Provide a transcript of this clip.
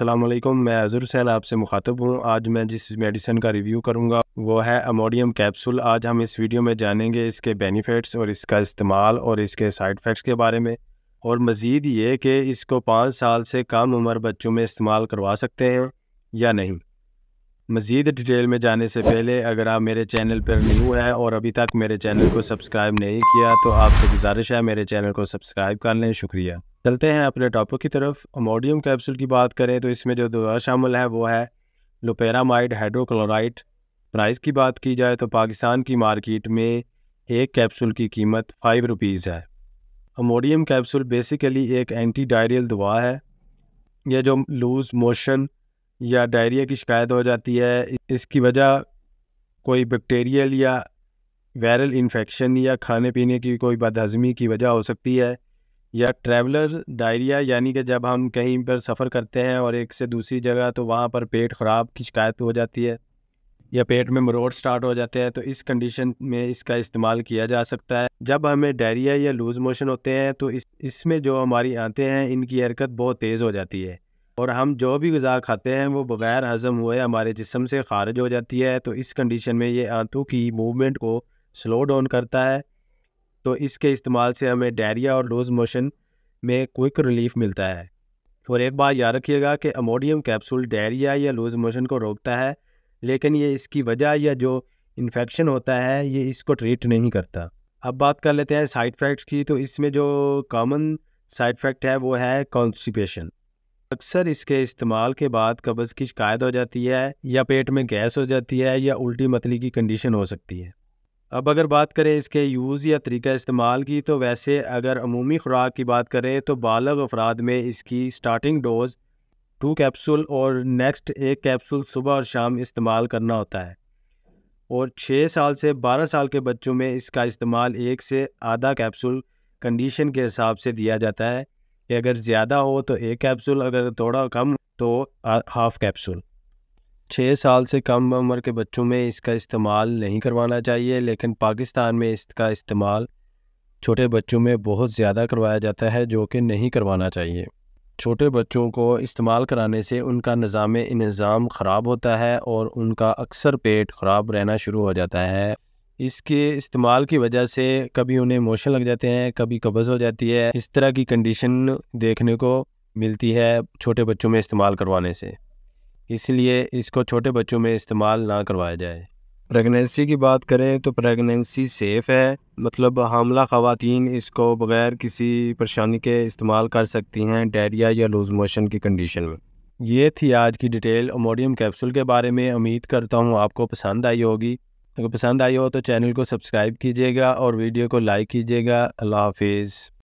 अल्लाम मैं अज़ुर हुसैन आपसे मुखातब हूँ आज मैं जिस मेडिसिन का रिव्यू करूँगा वो है अमोडियम कैप्सूल आज हम इस वीडियो में जानेंगे इसके बेनिफिट्स और इसका इस्तेमाल और इसके साइड इफ़ेक्ट्स के बारे में और मज़ीद ये कि इसको पाँच साल से कम उम्र बच्चों में इस्तेमाल करवा सकते हैं या नहीं मज़ीद डिटेल में जाने से पहले अगर आप मेरे चैनल पर न्यू है और अभी तक मेरे चैनल को सब्सक्राइब नहीं किया तो आपसे गुजारिश है मेरे चैनल को सब्सक्राइब कर लें शुक्रिया चलते हैं अपने टॉपिक की तरफ अमोडियम कैप्सूल की बात करें तो इसमें जो दवा शामिल है वो है लोपेरामाइड हाइड्रोक्लोराइड प्राइस की बात की जाए तो पाकिस्तान की मार्केट में एक कैप्सूल की कीमत फाइव रुपीज़ है अमोडियम कैप्सूल बेसिकली एक एंटी डायरियल दवा है यह जो लूज़ मोशन या डायरिया की शिकायत हो जाती है इसकी वजह कोई बैक्टीरियल या वायरल इन्फेक्शन या खाने पीने की कोई बदहजमी की वजह हो सकती है या ट्रैवलर डायरिया यानी कि जब हम कहीं पर सफ़र करते हैं और एक से दूसरी जगह तो वहाँ पर पेट ख़राब की शिकायत हो जाती है या पेट में मरोड़ स्टार्ट हो जाते हैं तो इस कंडीशन में इसका इस्तेमाल किया जा सकता है जब हमें डायरिया या लूज़ मोशन होते हैं तो इस इसमें जो हमारी आते हैं इनकी हरकत बहुत तेज़ हो जाती है और हम जो भी गज़ा खाते हैं वो बग़ैर हज़म हुए हमारे जिसम से खारिज हो जाती है तो इस कंडीशन में ये आंतों की मूवमेंट को स्लो डाउन करता है तो इसके इस्तेमाल से हमें डायरिया और लूज़ मोशन में क्विक रिलीफ मिलता है और एक बात याद रखिएगा कि अमोडियम कैप्सूल डायरिया या लूज़ मोशन को रोकता है लेकिन ये इसकी वजह या जो इन्फेक्शन होता है ये इसको ट्रीट नहीं करता अब बात कर लेते हैं साइड इफ़ेक्ट्स की तो इसमें जो कॉमन साइड इफ़ेक्ट है वो है कॉन्स्टिपेशन अक्सर इसके इस्तेमाल के बाद कब्ज़ की शिकायत हो जाती है या पेट में गैस हो जाती है या उल्टी मतली की कंडीशन हो सकती है अब अगर बात करें इसके यूज़ या तरीका इस्तेमाल की तो वैसे अगर अमूमी खुराक की बात करें तो बालग अफराद में इसकी स्टार्टिंग डोज टू कैप्सूल और नेक्स्ट एक कैप्सूल सुबह और शाम इस्तेमाल करना होता है और छः साल से बारह साल के बच्चों में इसका इस्तेमाल एक से आधा कैप्सूल कंडीशन के हिसाब से दिया जाता है कि अगर ज़्यादा हो तो एक कैप्सूल अगर थोड़ा कम तो हाफ कैप्सूल छः साल से कम उम्र के बच्चों में इसका इस्तेमाल नहीं करवाना चाहिए लेकिन पाकिस्तान में इसका इस्तेमाल छोटे बच्चों में बहुत ज़्यादा करवाया जाता है जो कि नहीं करवाना चाहिए छोटे बच्चों को इस्तेमाल कराने से उनका निज़ाम इनज़ाम ख़राब होता है और उनका अक्सर पेट ख़राब रहना शुरू हो जाता है इसके इस्तेमाल की वजह से कभी उन्हें मोशन लग जाते हैं कभी कब्ज़ हो जाती है इस तरह की कंडीशन देखने को मिलती है छोटे बच्चों में इस्तेमाल करवाने से इसलिए इसको छोटे बच्चों में इस्तेमाल ना करवाया जाए प्रेगनेंसी की बात करें तो प्रेगनेंसी सेफ़ है मतलब हमला ख़वातीन इसको बग़ैर किसी परेशानी के इस्तेमाल कर सकती हैं डायरिया या लूज मोशन की कंडीशन में ये थी आज की डिटेल अमोडियम कैप्सूल के बारे में उम्मीद करता हूँ आपको पसंद आई होगी अगर पसंद आई हो तो चैनल को सब्सक्राइब कीजिएगा और वीडियो को लाइक कीजिएगा अल्लाह हाफिज़